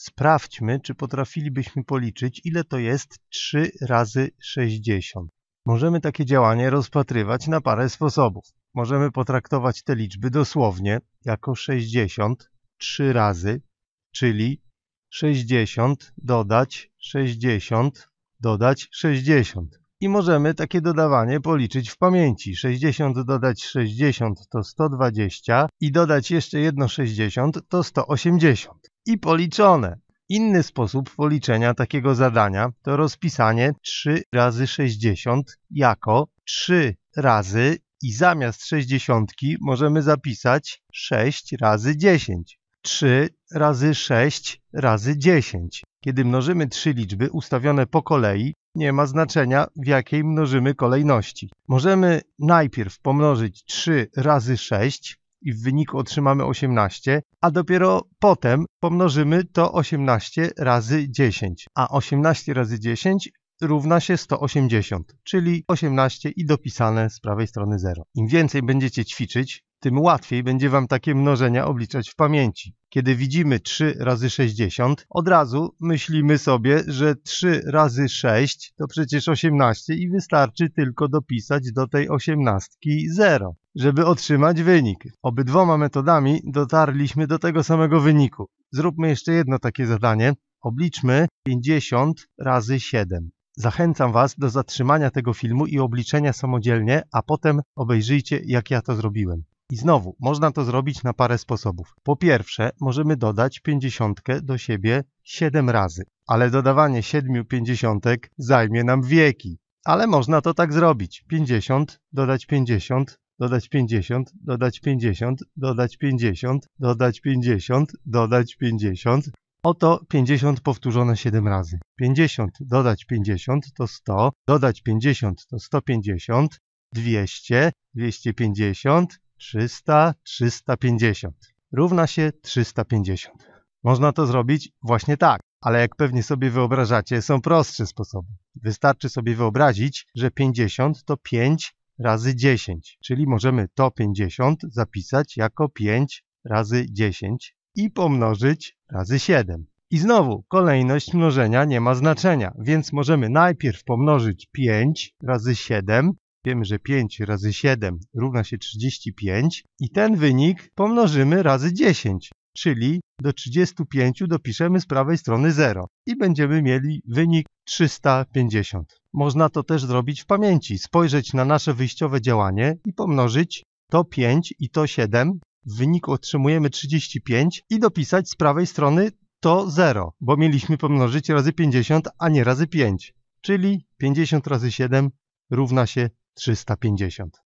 Sprawdźmy, czy potrafilibyśmy policzyć, ile to jest 3 razy 60. Możemy takie działanie rozpatrywać na parę sposobów. Możemy potraktować te liczby dosłownie jako 60 3 razy, czyli 60 dodać 60 dodać 60. I możemy takie dodawanie policzyć w pamięci. 60 dodać 60 to 120 i dodać jeszcze jedno 60 to 180 i policzone. Inny sposób policzenia takiego zadania to rozpisanie 3 razy 60 jako 3 razy i zamiast 60 możemy zapisać 6 razy 10. 3 razy 6 razy 10. Kiedy mnożymy trzy liczby ustawione po kolei, nie ma znaczenia w jakiej mnożymy kolejności. Możemy najpierw pomnożyć 3 razy 6, i w wyniku otrzymamy 18, a dopiero potem pomnożymy to 18 razy 10, a 18 razy 10 równa się 180, czyli 18 i dopisane z prawej strony 0. Im więcej będziecie ćwiczyć, tym łatwiej będzie Wam takie mnożenia obliczać w pamięci. Kiedy widzimy 3 razy 60, od razu myślimy sobie, że 3 razy 6 to przecież 18 i wystarczy tylko dopisać do tej 18 0 żeby otrzymać wynik. Obydwoma metodami dotarliśmy do tego samego wyniku. Zróbmy jeszcze jedno takie zadanie. Obliczmy 50 razy 7. Zachęcam Was do zatrzymania tego filmu i obliczenia samodzielnie, a potem obejrzyjcie, jak ja to zrobiłem. I znowu, można to zrobić na parę sposobów. Po pierwsze, możemy dodać 50 do siebie 7 razy, ale dodawanie 7 50 zajmie nam wieki. Ale można to tak zrobić. 50 dodać 50 dodać 50, dodać 50, dodać 50, dodać 50, dodać 50. Oto 50 powtórzone 7 razy. 50 dodać 50 to 100, dodać 50 to 150, 200, 250, 300, 350 równa się 350. Można to zrobić właśnie tak, ale jak pewnie sobie wyobrażacie, są prostsze sposoby. Wystarczy sobie wyobrazić, że 50 to 5 razy 10, czyli możemy to 50 zapisać jako 5 razy 10 i pomnożyć razy 7. I znowu kolejność mnożenia nie ma znaczenia, więc możemy najpierw pomnożyć 5 razy 7. Wiemy, że 5 razy 7 równa się 35 i ten wynik pomnożymy razy 10, czyli do 35 dopiszemy z prawej strony 0 i będziemy mieli wynik 350. Można to też zrobić w pamięci, spojrzeć na nasze wyjściowe działanie i pomnożyć to 5 i to 7. W wyniku otrzymujemy 35 i dopisać z prawej strony to 0, bo mieliśmy pomnożyć razy 50, a nie razy 5, czyli 50 razy 7 równa się 350.